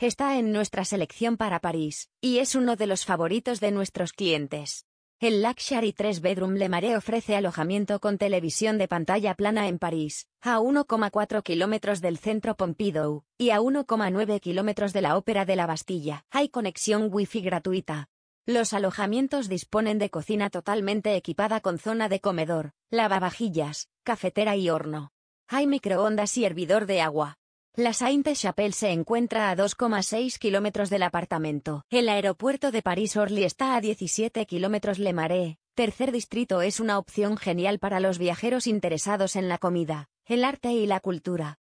Está en nuestra selección para París, y es uno de los favoritos de nuestros clientes. El Luxury 3 Bedroom Le Marais ofrece alojamiento con televisión de pantalla plana en París, a 1,4 kilómetros del centro Pompidou, y a 1,9 kilómetros de la Ópera de la Bastilla. Hay conexión Wi-Fi gratuita. Los alojamientos disponen de cocina totalmente equipada con zona de comedor, lavavajillas, cafetera y horno. Hay microondas y hervidor de agua. La Sainte-Chapelle se encuentra a 2,6 kilómetros del apartamento. El aeropuerto de París-Orly está a 17 kilómetros Le Marais. Tercer distrito es una opción genial para los viajeros interesados en la comida, el arte y la cultura.